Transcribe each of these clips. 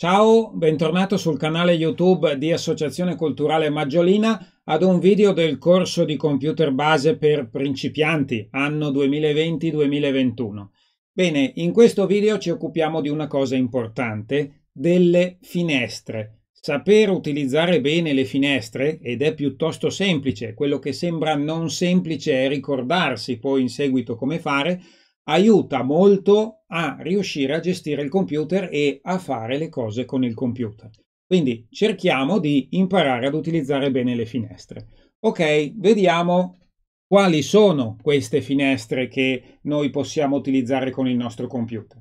Ciao, bentornato sul canale YouTube di Associazione Culturale Maggiolina ad un video del corso di computer base per principianti anno 2020-2021. Bene, in questo video ci occupiamo di una cosa importante, delle finestre. Saper utilizzare bene le finestre, ed è piuttosto semplice, quello che sembra non semplice è ricordarsi poi in seguito come fare, aiuta molto a riuscire a gestire il computer e a fare le cose con il computer. Quindi cerchiamo di imparare ad utilizzare bene le finestre. Ok, vediamo quali sono queste finestre che noi possiamo utilizzare con il nostro computer.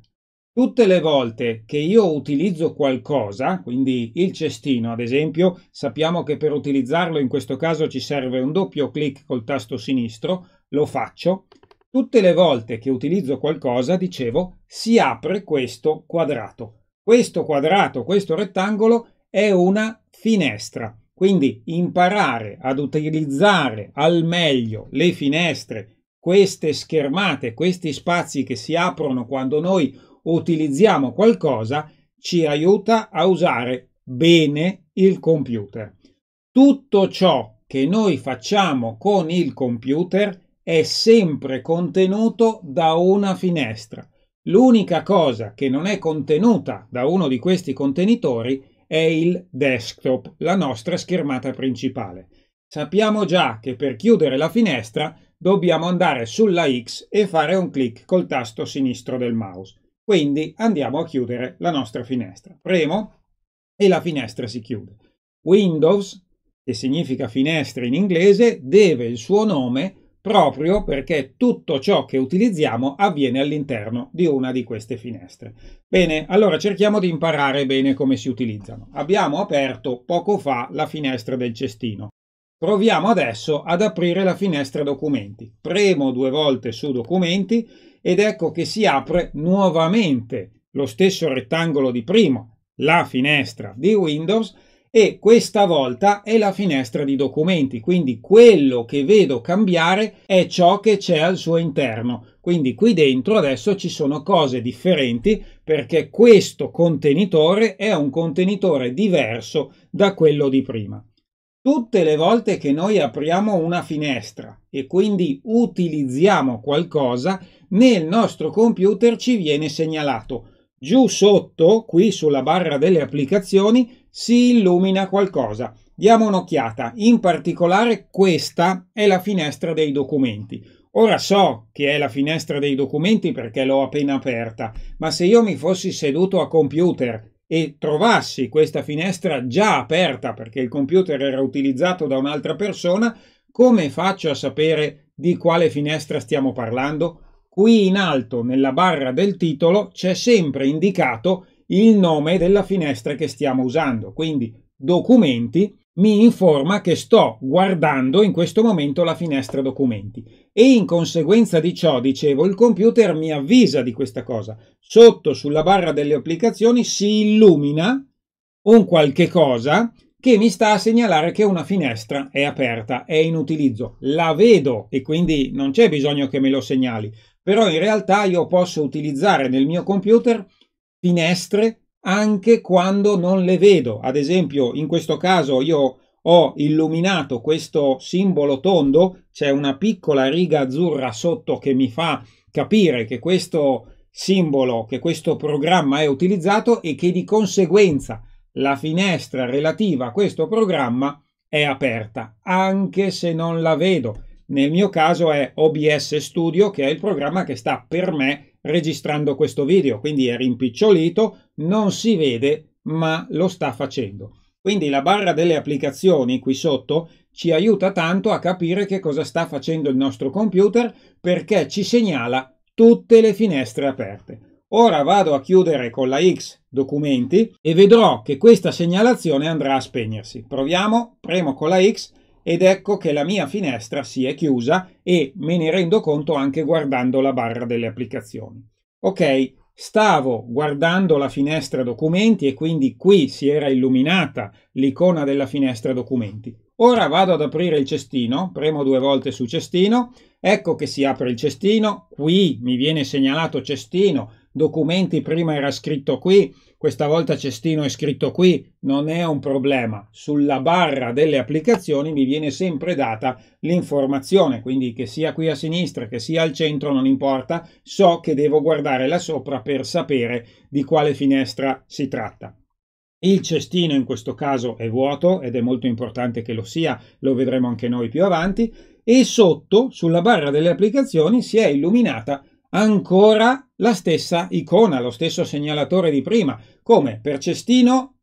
Tutte le volte che io utilizzo qualcosa, quindi il cestino ad esempio, sappiamo che per utilizzarlo in questo caso ci serve un doppio clic col tasto sinistro, lo faccio, Tutte le volte che utilizzo qualcosa, dicevo, si apre questo quadrato. Questo quadrato, questo rettangolo è una finestra. Quindi imparare ad utilizzare al meglio le finestre, queste schermate, questi spazi che si aprono quando noi utilizziamo qualcosa, ci aiuta a usare bene il computer. Tutto ciò che noi facciamo con il computer è sempre contenuto da una finestra. L'unica cosa che non è contenuta da uno di questi contenitori è il desktop, la nostra schermata principale. Sappiamo già che per chiudere la finestra dobbiamo andare sulla X e fare un clic col tasto sinistro del mouse. Quindi andiamo a chiudere la nostra finestra. Premo e la finestra si chiude. Windows, che significa finestra in inglese, deve il suo nome a proprio perché tutto ciò che utilizziamo avviene all'interno di una di queste finestre. Bene, allora cerchiamo di imparare bene come si utilizzano. Abbiamo aperto poco fa la finestra del cestino. Proviamo adesso ad aprire la finestra documenti. Premo due volte su documenti ed ecco che si apre nuovamente lo stesso rettangolo di prima, la finestra di Windows e questa volta è la finestra di documenti, quindi quello che vedo cambiare è ciò che c'è al suo interno. Quindi qui dentro adesso ci sono cose differenti perché questo contenitore è un contenitore diverso da quello di prima. Tutte le volte che noi apriamo una finestra e quindi utilizziamo qualcosa, nel nostro computer ci viene segnalato giù sotto, qui sulla barra delle applicazioni, si illumina qualcosa. Diamo un'occhiata, in particolare questa è la finestra dei documenti. Ora so che è la finestra dei documenti perché l'ho appena aperta, ma se io mi fossi seduto a computer e trovassi questa finestra già aperta perché il computer era utilizzato da un'altra persona, come faccio a sapere di quale finestra stiamo parlando? Qui in alto nella barra del titolo c'è sempre indicato il nome della finestra che stiamo usando. Quindi documenti mi informa che sto guardando in questo momento la finestra documenti e in conseguenza di ciò, dicevo, il computer mi avvisa di questa cosa. Sotto sulla barra delle applicazioni si illumina un qualche cosa che mi sta a segnalare che una finestra è aperta, è in utilizzo. La vedo e quindi non c'è bisogno che me lo segnali, però in realtà io posso utilizzare nel mio computer finestre anche quando non le vedo. Ad esempio, in questo caso io ho illuminato questo simbolo tondo, c'è una piccola riga azzurra sotto che mi fa capire che questo simbolo, che questo programma è utilizzato e che di conseguenza la finestra relativa a questo programma è aperta, anche se non la vedo. Nel mio caso è OBS Studio, che è il programma che sta per me registrando questo video, quindi è rimpicciolito, non si vede ma lo sta facendo. Quindi la barra delle applicazioni qui sotto ci aiuta tanto a capire che cosa sta facendo il nostro computer perché ci segnala tutte le finestre aperte. Ora vado a chiudere con la X documenti e vedrò che questa segnalazione andrà a spegnersi. Proviamo, premo con la X ed ecco che la mia finestra si è chiusa e me ne rendo conto anche guardando la barra delle applicazioni. Ok, stavo guardando la finestra documenti e quindi qui si era illuminata l'icona della finestra documenti. Ora vado ad aprire il cestino, premo due volte su cestino, ecco che si apre il cestino, qui mi viene segnalato cestino documenti, prima era scritto qui, questa volta cestino è scritto qui, non è un problema. Sulla barra delle applicazioni mi viene sempre data l'informazione, quindi che sia qui a sinistra, che sia al centro, non importa, so che devo guardare là sopra per sapere di quale finestra si tratta. Il cestino in questo caso è vuoto ed è molto importante che lo sia, lo vedremo anche noi più avanti, e sotto, sulla barra delle applicazioni, si è illuminata ancora la stessa icona, lo stesso segnalatore di prima, come per cestino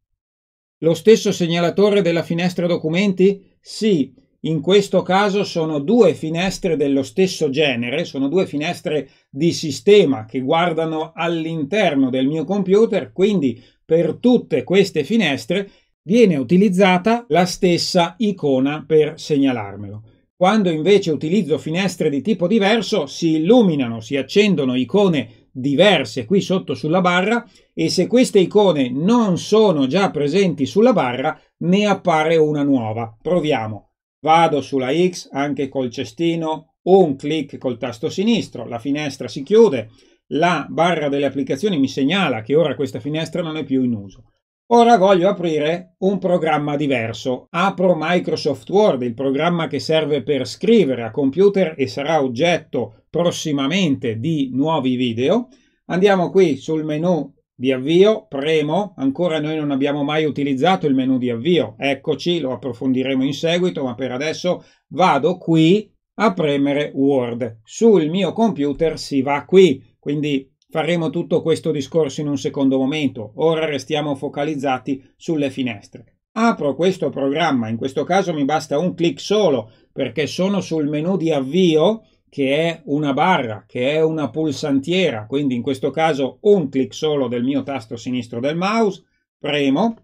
lo stesso segnalatore della finestra documenti? Sì, in questo caso sono due finestre dello stesso genere, sono due finestre di sistema che guardano all'interno del mio computer, quindi per tutte queste finestre viene utilizzata la stessa icona per segnalarmelo. Quando invece utilizzo finestre di tipo diverso si illuminano, si accendono icone diverse qui sotto sulla barra e se queste icone non sono già presenti sulla barra ne appare una nuova. Proviamo. Vado sulla X anche col cestino, un clic col tasto sinistro, la finestra si chiude, la barra delle applicazioni mi segnala che ora questa finestra non è più in uso. Ora voglio aprire un programma diverso. Apro Microsoft Word, il programma che serve per scrivere a computer e sarà oggetto prossimamente di nuovi video. Andiamo qui sul menu di avvio, premo, ancora noi non abbiamo mai utilizzato il menu di avvio, eccoci, lo approfondiremo in seguito, ma per adesso vado qui a premere Word. Sul mio computer si va qui, quindi Faremo tutto questo discorso in un secondo momento, ora restiamo focalizzati sulle finestre. Apro questo programma, in questo caso mi basta un clic solo perché sono sul menu di avvio che è una barra, che è una pulsantiera, quindi in questo caso un clic solo del mio tasto sinistro del mouse, premo,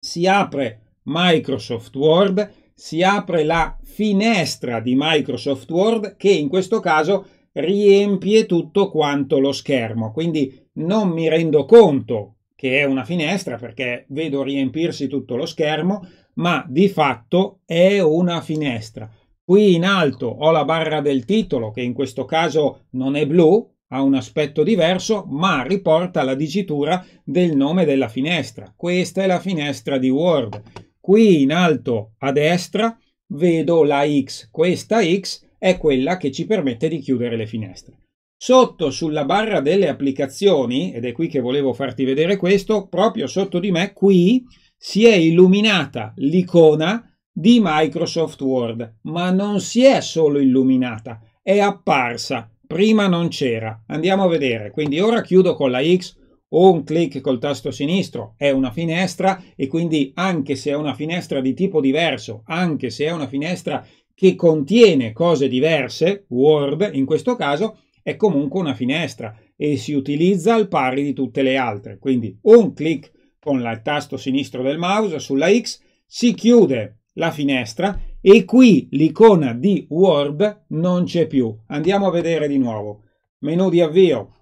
si apre Microsoft Word, si apre la finestra di Microsoft Word che in questo caso è riempie tutto quanto lo schermo, quindi non mi rendo conto che è una finestra perché vedo riempirsi tutto lo schermo, ma di fatto è una finestra. Qui in alto ho la barra del titolo che in questo caso non è blu, ha un aspetto diverso, ma riporta la dicitura del nome della finestra. Questa è la finestra di Word. Qui in alto a destra vedo la X. Questa X è quella che ci permette di chiudere le finestre. Sotto sulla barra delle applicazioni, ed è qui che volevo farti vedere questo, proprio sotto di me, qui si è illuminata l'icona di Microsoft Word, ma non si è solo illuminata, è apparsa, prima non c'era. Andiamo a vedere, quindi ora chiudo con la X un clic col tasto sinistro, è una finestra e quindi anche se è una finestra di tipo diverso, anche se è una finestra che contiene cose diverse, Word in questo caso, è comunque una finestra e si utilizza al pari di tutte le altre. Quindi un clic con il tasto sinistro del mouse sulla X si chiude la finestra e qui l'icona di Word non c'è più. Andiamo a vedere di nuovo. Menu di avvio,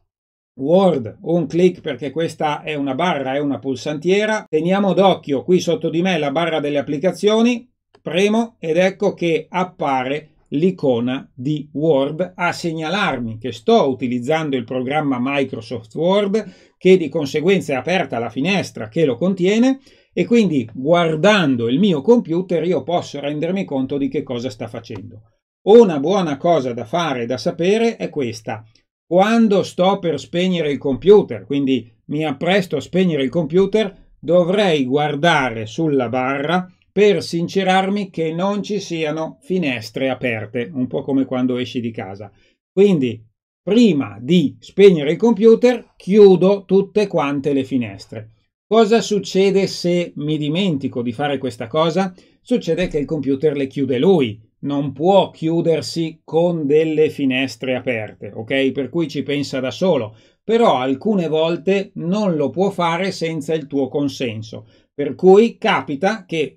Word, un clic perché questa è una barra, è una pulsantiera. Teniamo d'occhio qui sotto di me la barra delle applicazioni, Premo ed ecco che appare l'icona di Word a segnalarmi che sto utilizzando il programma Microsoft Word, che di conseguenza è aperta la finestra che lo contiene e quindi guardando il mio computer io posso rendermi conto di che cosa sta facendo. Una buona cosa da fare e da sapere è questa. Quando sto per spegnere il computer, quindi mi appresto a spegnere il computer, dovrei guardare sulla barra per sincerarmi che non ci siano finestre aperte, un po' come quando esci di casa. Quindi, prima di spegnere il computer, chiudo tutte quante le finestre. Cosa succede se mi dimentico di fare questa cosa? Succede che il computer le chiude lui, non può chiudersi con delle finestre aperte, ok? Per cui ci pensa da solo, però alcune volte non lo può fare senza il tuo consenso. Per cui capita che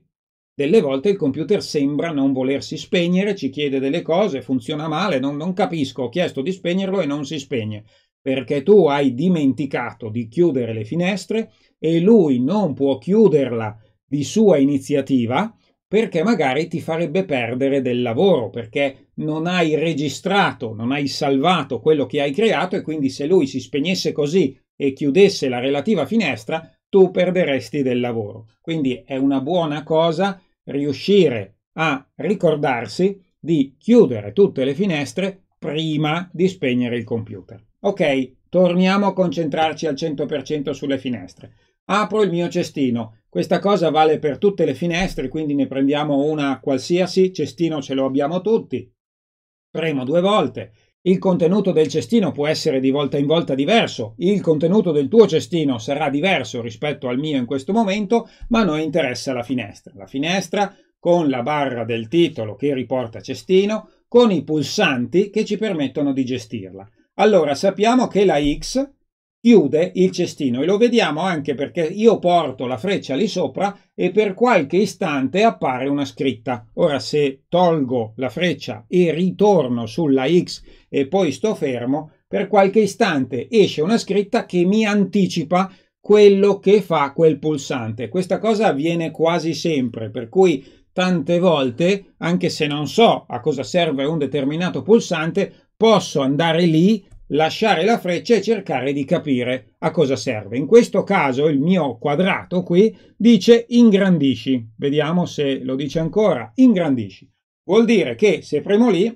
delle volte il computer sembra non volersi spegnere, ci chiede delle cose, funziona male, non, non, capisco, ho chiesto di spegnerlo e non si spegne, perché tu hai dimenticato di chiudere le finestre e lui non può chiuderla di sua iniziativa perché magari ti farebbe perdere del lavoro, perché non hai registrato, non hai salvato quello che hai creato e quindi se lui si spegnesse così e chiudesse la relativa finestra, tu perderesti del lavoro. Quindi è una buona cosa riuscire a ricordarsi di chiudere tutte le finestre prima di spegnere il computer. Ok, torniamo a concentrarci al 100% sulle finestre. Apro il mio cestino. Questa cosa vale per tutte le finestre, quindi ne prendiamo una qualsiasi, cestino ce lo abbiamo tutti. Premo due volte, il contenuto del cestino può essere di volta in volta diverso, il contenuto del tuo cestino sarà diverso rispetto al mio in questo momento, ma a noi interessa la finestra. La finestra con la barra del titolo che riporta cestino, con i pulsanti che ci permettono di gestirla. Allora sappiamo che la X chiude il cestino e lo vediamo anche perché io porto la freccia lì sopra e per qualche istante appare una scritta. Ora se tolgo la freccia e ritorno sulla X e poi sto fermo, per qualche istante esce una scritta che mi anticipa quello che fa quel pulsante. Questa cosa avviene quasi sempre, per cui tante volte, anche se non so a cosa serve un determinato pulsante, posso andare lì lasciare la freccia e cercare di capire a cosa serve. In questo caso il mio quadrato qui dice ingrandisci. Vediamo se lo dice ancora. Ingrandisci. Vuol dire che se premo lì,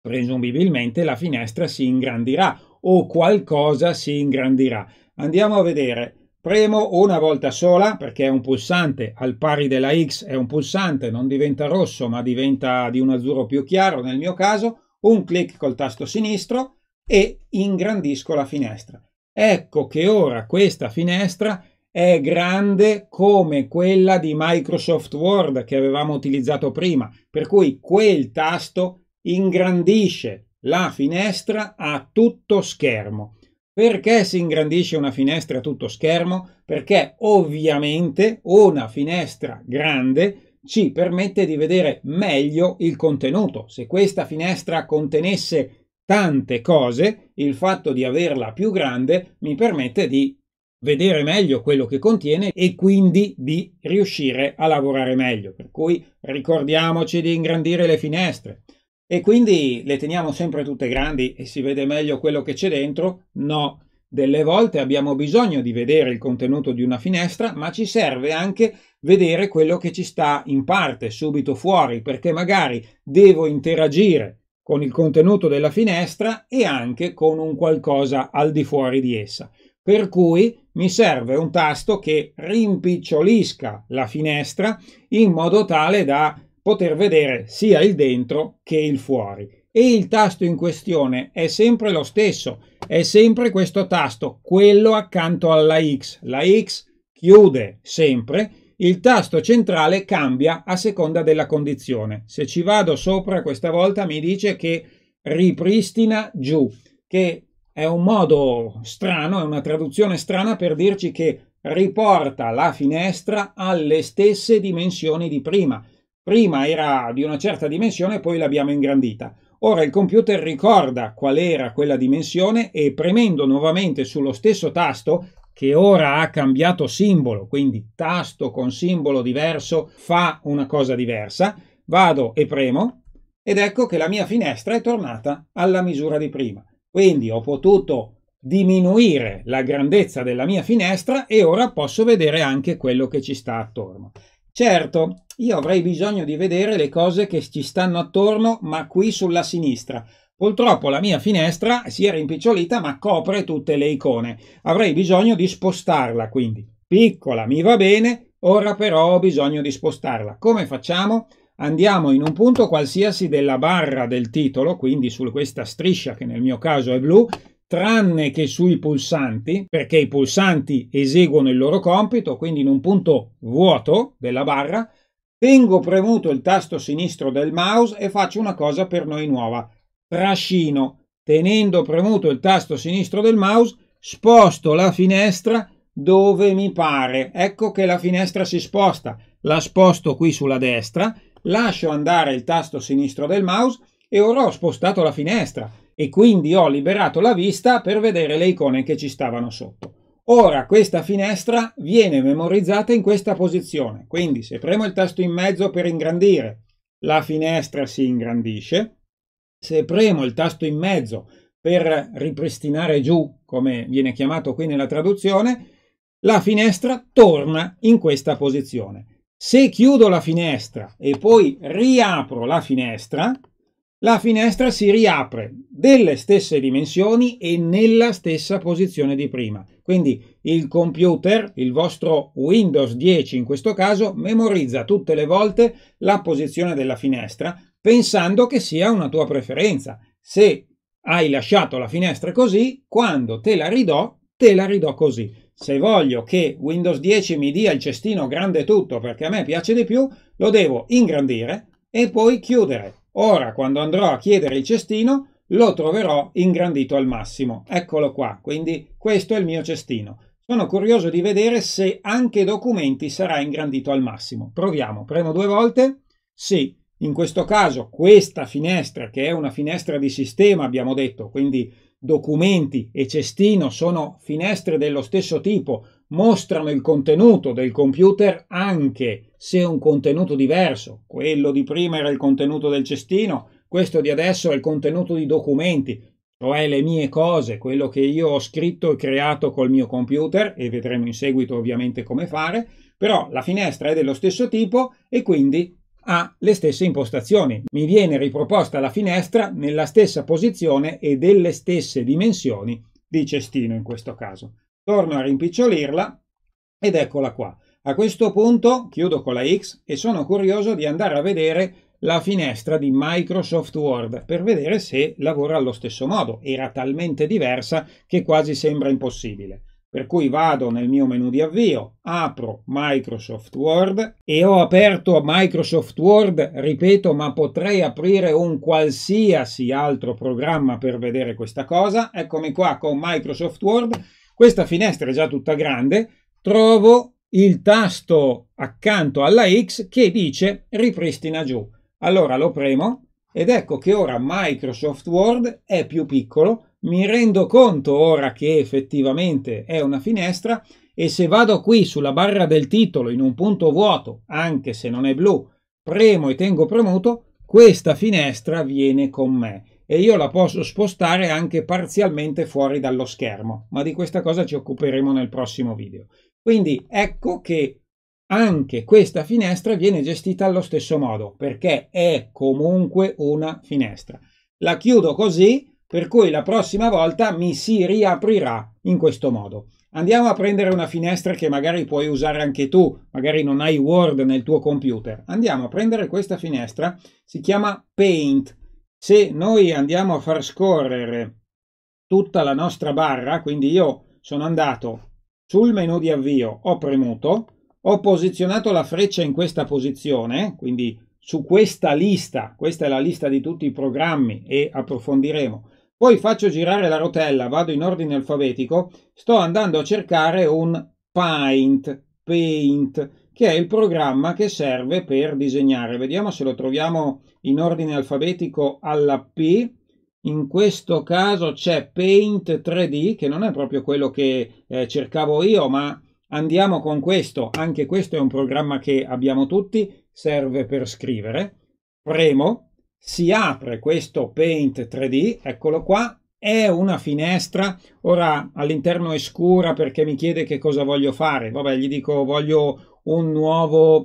presumibilmente la finestra si ingrandirà o qualcosa si ingrandirà. Andiamo a vedere. Premo una volta sola perché è un pulsante al pari della X, è un pulsante, non diventa rosso ma diventa di un azzurro più chiaro nel mio caso. Un clic col tasto sinistro e ingrandisco la finestra. Ecco che ora questa finestra è grande come quella di Microsoft Word che avevamo utilizzato prima, per cui quel tasto ingrandisce la finestra a tutto schermo. Perché si ingrandisce una finestra a tutto schermo? Perché ovviamente una finestra grande ci permette di vedere meglio il contenuto. Se questa finestra contenesse tante cose, il fatto di averla più grande mi permette di vedere meglio quello che contiene e quindi di riuscire a lavorare meglio. Per cui ricordiamoci di ingrandire le finestre. E quindi le teniamo sempre tutte grandi e si vede meglio quello che c'è dentro? No. Delle volte abbiamo bisogno di vedere il contenuto di una finestra, ma ci serve anche vedere quello che ci sta in parte, subito fuori, perché magari devo interagire con il contenuto della finestra e anche con un qualcosa al di fuori di essa. Per cui mi serve un tasto che rimpicciolisca la finestra in modo tale da poter vedere sia il dentro che il fuori. E il tasto in questione è sempre lo stesso, è sempre questo tasto, quello accanto alla X. La X chiude sempre il tasto centrale cambia a seconda della condizione. Se ci vado sopra questa volta mi dice che ripristina giù, che è un modo strano, è una traduzione strana per dirci che riporta la finestra alle stesse dimensioni di prima. Prima era di una certa dimensione, poi l'abbiamo ingrandita. Ora il computer ricorda qual era quella dimensione e premendo nuovamente sullo stesso tasto che ora ha cambiato simbolo, quindi tasto con simbolo diverso fa una cosa diversa, vado e premo ed ecco che la mia finestra è tornata alla misura di prima. Quindi ho potuto diminuire la grandezza della mia finestra e ora posso vedere anche quello che ci sta attorno. Certo, io avrei bisogno di vedere le cose che ci stanno attorno, ma qui sulla sinistra. Purtroppo la mia finestra si è rimpicciolita ma copre tutte le icone. Avrei bisogno di spostarla quindi. Piccola mi va bene, ora però ho bisogno di spostarla. Come facciamo? Andiamo in un punto qualsiasi della barra del titolo, quindi su questa striscia che nel mio caso è blu, tranne che sui pulsanti, perché i pulsanti eseguono il loro compito, quindi in un punto vuoto della barra, tengo premuto il tasto sinistro del mouse e faccio una cosa per noi nuova trascino. Tenendo premuto il tasto sinistro del mouse, sposto la finestra dove mi pare. Ecco che la finestra si sposta. La sposto qui sulla destra, lascio andare il tasto sinistro del mouse e ora ho spostato la finestra e quindi ho liberato la vista per vedere le icone che ci stavano sotto. Ora questa finestra viene memorizzata in questa posizione, quindi se premo il tasto in mezzo per ingrandire, la finestra si ingrandisce, se premo il tasto in mezzo per ripristinare giù, come viene chiamato qui nella traduzione, la finestra torna in questa posizione. Se chiudo la finestra e poi riapro la finestra, la finestra si riapre delle stesse dimensioni e nella stessa posizione di prima. Quindi il computer, il vostro Windows 10 in questo caso, memorizza tutte le volte la posizione della finestra pensando che sia una tua preferenza. Se hai lasciato la finestra così, quando te la ridò, te la ridò così. Se voglio che Windows 10 mi dia il cestino grande tutto perché a me piace di più, lo devo ingrandire e poi chiudere. Ora, quando andrò a chiedere il cestino, lo troverò ingrandito al massimo. Eccolo qua, quindi questo è il mio cestino. Sono curioso di vedere se anche documenti sarà ingrandito al massimo. Proviamo, premo due volte. Sì, in questo caso questa finestra, che è una finestra di sistema, abbiamo detto, quindi documenti e cestino sono finestre dello stesso tipo, mostrano il contenuto del computer anche se è un contenuto diverso. Quello di prima era il contenuto del cestino, questo di adesso è il contenuto di documenti, cioè le mie cose, quello che io ho scritto e creato col mio computer e vedremo in seguito ovviamente come fare, però la finestra è dello stesso tipo e quindi ha le stesse impostazioni. Mi viene riproposta la finestra nella stessa posizione e delle stesse dimensioni di cestino in questo caso. Torno a rimpicciolirla ed eccola qua. A questo punto chiudo con la X e sono curioso di andare a vedere la finestra di Microsoft Word per vedere se lavora allo stesso modo. Era talmente diversa che quasi sembra impossibile. Per cui vado nel mio menu di avvio, apro Microsoft Word e ho aperto Microsoft Word, ripeto, ma potrei aprire un qualsiasi altro programma per vedere questa cosa. Eccomi qua con Microsoft Word. Questa finestra è già tutta grande. Trovo il tasto accanto alla X che dice ripristina giù. Allora lo premo ed ecco che ora Microsoft Word è più piccolo mi rendo conto ora che effettivamente è una finestra e se vado qui sulla barra del titolo in un punto vuoto, anche se non è blu, premo e tengo premuto, questa finestra viene con me e io la posso spostare anche parzialmente fuori dallo schermo, ma di questa cosa ci occuperemo nel prossimo video. Quindi ecco che anche questa finestra viene gestita allo stesso modo, perché è comunque una finestra. La chiudo così, per cui la prossima volta mi si riaprirà in questo modo. Andiamo a prendere una finestra che magari puoi usare anche tu, magari non hai Word nel tuo computer. Andiamo a prendere questa finestra, si chiama Paint. Se noi andiamo a far scorrere tutta la nostra barra, quindi io sono andato sul menu di avvio, ho premuto, ho posizionato la freccia in questa posizione, quindi su questa lista, questa è la lista di tutti i programmi e approfondiremo, poi faccio girare la rotella, vado in ordine alfabetico, sto andando a cercare un Paint, Paint, che è il programma che serve per disegnare. Vediamo se lo troviamo in ordine alfabetico alla P. In questo caso c'è Paint 3D, che non è proprio quello che eh, cercavo io, ma andiamo con questo. Anche questo è un programma che abbiamo tutti, serve per scrivere. Premo, si apre questo Paint 3D, eccolo qua, è una finestra, ora all'interno è scura perché mi chiede che cosa voglio fare, vabbè gli dico voglio un nuovo,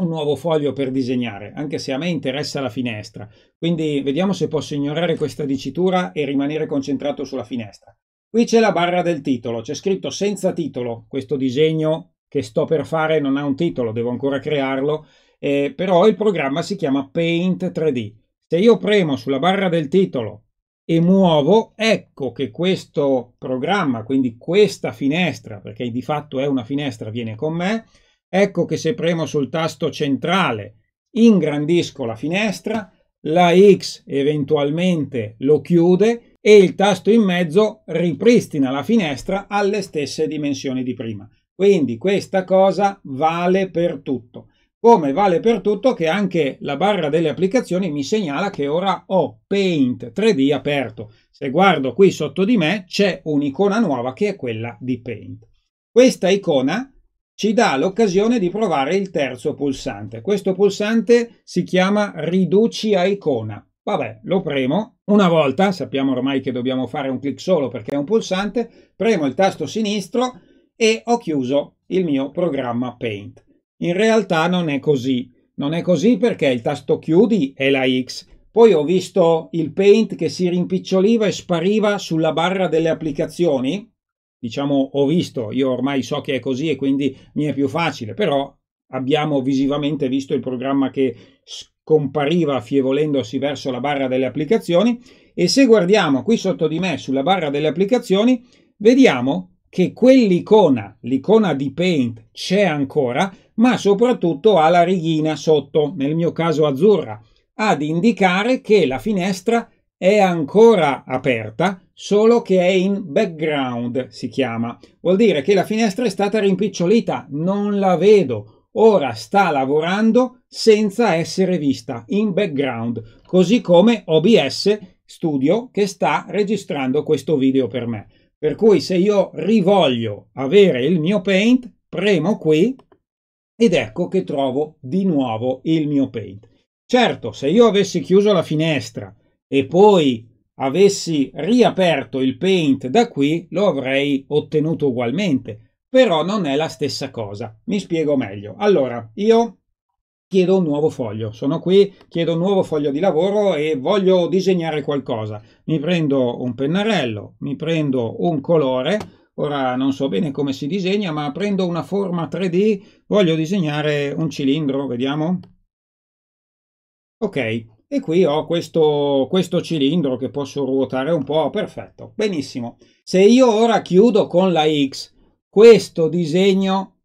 un nuovo foglio per disegnare, anche se a me interessa la finestra, quindi vediamo se posso ignorare questa dicitura e rimanere concentrato sulla finestra. Qui c'è la barra del titolo, c'è scritto senza titolo, questo disegno che sto per fare non ha un titolo, devo ancora crearlo, eh, però il programma si chiama Paint 3D. Se io premo sulla barra del titolo e muovo, ecco che questo programma, quindi questa finestra, perché di fatto è una finestra, viene con me, ecco che se premo sul tasto centrale ingrandisco la finestra, la X eventualmente lo chiude e il tasto in mezzo ripristina la finestra alle stesse dimensioni di prima. Quindi questa cosa vale per tutto. Come vale per tutto che anche la barra delle applicazioni mi segnala che ora ho Paint 3D aperto. Se guardo qui sotto di me c'è un'icona nuova che è quella di Paint. Questa icona ci dà l'occasione di provare il terzo pulsante. Questo pulsante si chiama riduci a icona. Vabbè, lo premo una volta, sappiamo ormai che dobbiamo fare un clic solo perché è un pulsante, premo il tasto sinistro e ho chiuso il mio programma Paint. In realtà non è così. Non è così perché il tasto chiudi è la X. Poi ho visto il Paint che si rimpiccioliva e spariva sulla barra delle applicazioni. Diciamo ho visto, io ormai so che è così e quindi mi è più facile, però abbiamo visivamente visto il programma che scompariva fievolendosi verso la barra delle applicazioni e se guardiamo qui sotto di me sulla barra delle applicazioni vediamo che quell'icona, l'icona di Paint c'è ancora, ma soprattutto ha la righina sotto, nel mio caso azzurra, ad indicare che la finestra è ancora aperta, solo che è in background, si chiama. Vuol dire che la finestra è stata rimpicciolita, non la vedo. Ora sta lavorando senza essere vista, in background, così come OBS Studio che sta registrando questo video per me. Per cui se io rivoglio avere il mio Paint, premo qui ed ecco che trovo di nuovo il mio paint. Certo, se io avessi chiuso la finestra e poi avessi riaperto il paint da qui, lo avrei ottenuto ugualmente, però non è la stessa cosa. Mi spiego meglio. Allora, io chiedo un nuovo foglio. Sono qui, chiedo un nuovo foglio di lavoro e voglio disegnare qualcosa. Mi prendo un pennarello, mi prendo un colore, Ora non so bene come si disegna, ma prendo una forma 3D, voglio disegnare un cilindro, vediamo. Ok, e qui ho questo, questo cilindro che posso ruotare un po', perfetto, benissimo. Se io ora chiudo con la X, questo disegno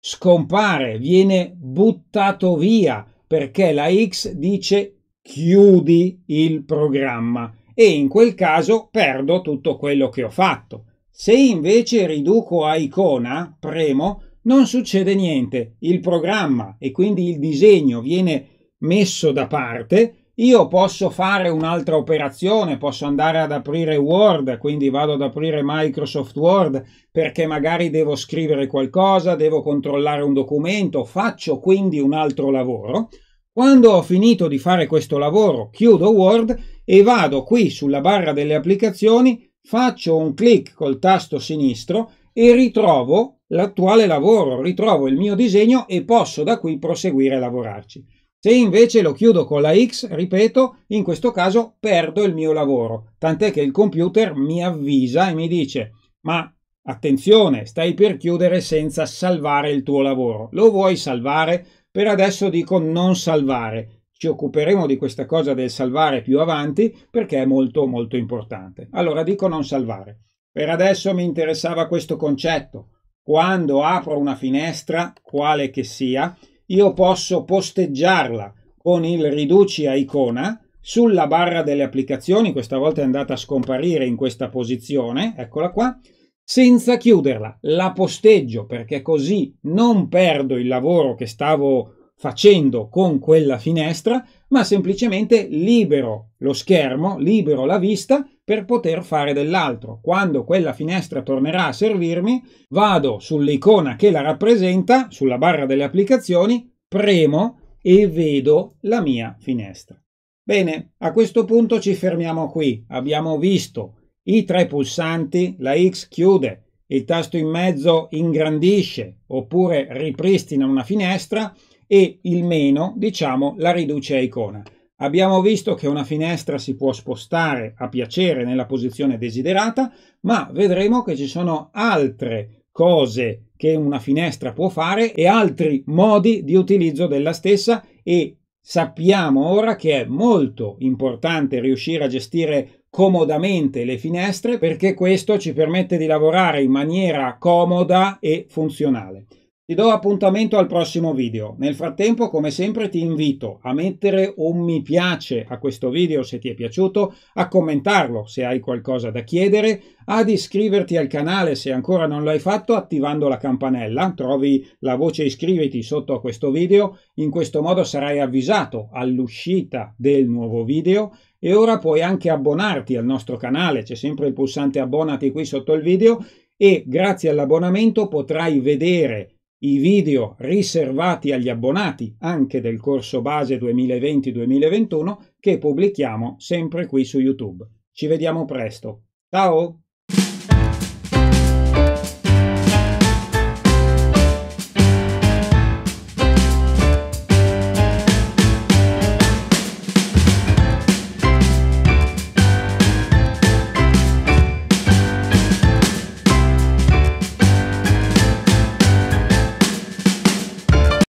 scompare, viene buttato via, perché la X dice chiudi il programma e in quel caso perdo tutto quello che ho fatto. Se invece riduco a icona, premo, non succede niente. Il programma e quindi il disegno viene messo da parte. Io posso fare un'altra operazione, posso andare ad aprire Word, quindi vado ad aprire Microsoft Word perché magari devo scrivere qualcosa, devo controllare un documento, faccio quindi un altro lavoro. Quando ho finito di fare questo lavoro, chiudo Word e vado qui sulla barra delle applicazioni faccio un clic col tasto sinistro e ritrovo l'attuale lavoro, ritrovo il mio disegno e posso da qui proseguire a lavorarci. Se invece lo chiudo con la X, ripeto, in questo caso perdo il mio lavoro, tant'è che il computer mi avvisa e mi dice ma attenzione, stai per chiudere senza salvare il tuo lavoro. Lo vuoi salvare? Per adesso dico non salvare ci occuperemo di questa cosa del salvare più avanti perché è molto molto importante. Allora dico non salvare. Per adesso mi interessava questo concetto. Quando apro una finestra, quale che sia, io posso posteggiarla con il riduci a icona sulla barra delle applicazioni, questa volta è andata a scomparire in questa posizione, eccola qua, senza chiuderla. La posteggio perché così non perdo il lavoro che stavo facendo con quella finestra, ma semplicemente libero lo schermo, libero la vista per poter fare dell'altro. Quando quella finestra tornerà a servirmi, vado sull'icona che la rappresenta, sulla barra delle applicazioni, premo e vedo la mia finestra. Bene, a questo punto ci fermiamo qui. Abbiamo visto i tre pulsanti, la X chiude, il tasto in mezzo ingrandisce oppure ripristina una finestra, e il meno, diciamo, la riduce a icona. Abbiamo visto che una finestra si può spostare a piacere nella posizione desiderata, ma vedremo che ci sono altre cose che una finestra può fare e altri modi di utilizzo della stessa e sappiamo ora che è molto importante riuscire a gestire comodamente le finestre perché questo ci permette di lavorare in maniera comoda e funzionale. Ti do appuntamento al prossimo video. Nel frattempo, come sempre, ti invito a mettere un mi piace a questo video se ti è piaciuto, a commentarlo se hai qualcosa da chiedere, ad iscriverti al canale se ancora non l'hai fatto attivando la campanella. Trovi la voce iscriviti sotto a questo video, in questo modo sarai avvisato all'uscita del nuovo video e ora puoi anche abbonarti al nostro canale, c'è sempre il pulsante abbonati qui sotto il video e grazie all'abbonamento potrai vedere i video riservati agli abbonati anche del corso base 2020-2021 che pubblichiamo sempre qui su YouTube. Ci vediamo presto. Ciao!